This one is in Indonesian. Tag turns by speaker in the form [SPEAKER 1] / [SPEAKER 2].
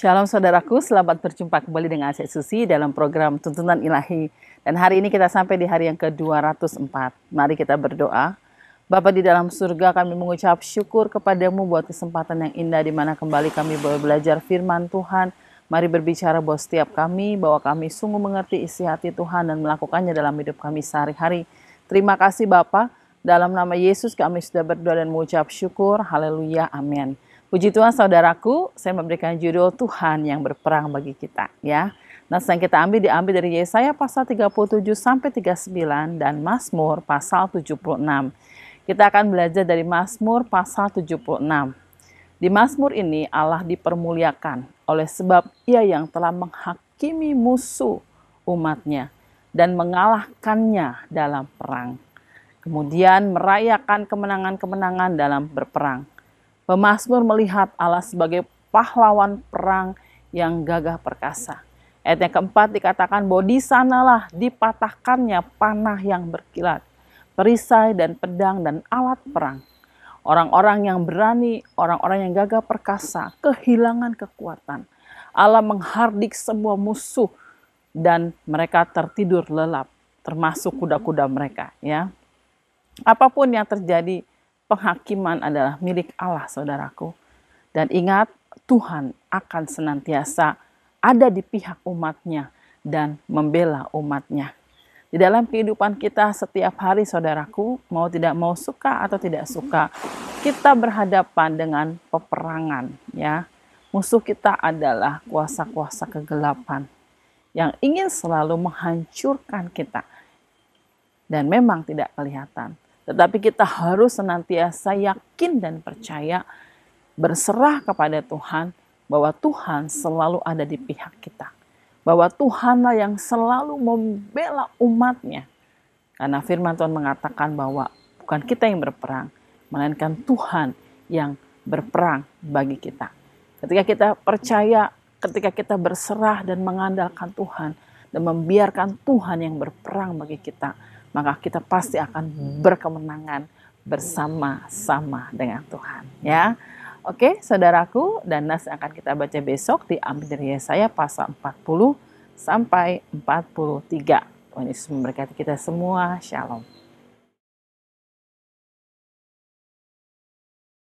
[SPEAKER 1] Shalom saudaraku, selamat berjumpa kembali dengan Asyik Susi dalam program Tuntunan Ilahi. Dan hari ini kita sampai di hari yang ke-204. Mari kita berdoa. Bapak di dalam surga kami mengucap syukur kepadamu buat kesempatan yang indah di mana kembali kami boleh belajar firman Tuhan. Mari berbicara buat setiap kami, bahwa kami sungguh mengerti isi hati Tuhan dan melakukannya dalam hidup kami sehari-hari. Terima kasih Bapak, dalam nama Yesus kami sudah berdoa dan mengucap syukur. Haleluya, amin. Puji Tuhan saudaraku, saya memberikan judul Tuhan yang berperang bagi kita ya. Nah, yang kita ambil diambil dari Yesaya pasal 37 sampai 39 dan Mazmur pasal 76. Kita akan belajar dari Mazmur pasal 76. Di Mazmur ini Allah dipermuliakan oleh sebab ia yang telah menghakimi musuh umatnya dan mengalahkannya dalam perang. Kemudian merayakan kemenangan-kemenangan dalam berperang Pemasmur melihat Allah sebagai pahlawan perang yang gagah perkasa. Ayat yang keempat dikatakan bahwa di sanalah dipatahkannya panah yang berkilat, perisai dan pedang dan alat perang. Orang-orang yang berani, orang-orang yang gagah perkasa, kehilangan kekuatan. Allah menghardik semua musuh dan mereka tertidur lelap, termasuk kuda-kuda mereka. Ya, apapun yang terjadi, penghakiman adalah milik Allah, saudaraku. Dan ingat, Tuhan akan senantiasa ada di pihak umatnya dan membela umatnya. Di dalam kehidupan kita setiap hari, saudaraku, mau tidak mau suka atau tidak suka, kita berhadapan dengan peperangan. Ya, musuh kita adalah kuasa-kuasa kegelapan yang ingin selalu menghancurkan kita, dan memang tidak kelihatan. Tetapi kita harus senantiasa yakin dan percaya, berserah kepada Tuhan bahwa Tuhan selalu ada di pihak kita. Bahwa Tuhanlah yang selalu membela umatnya. Karena firman Tuhan mengatakan bahwa bukan kita yang berperang, melainkan Tuhan yang berperang bagi kita. Ketika kita percaya, ketika kita berserah dan mengandalkan Tuhan, dan membiarkan Tuhan yang berperang bagi kita, maka kita pasti akan hmm. berkemenangan bersama-sama dengan Tuhan. Ya, Oke saudaraku, dan nas akan kita baca besok di dari Yesaya pasal 40 sampai 43. Tuhan Yesus memberkati kita semua. Shalom.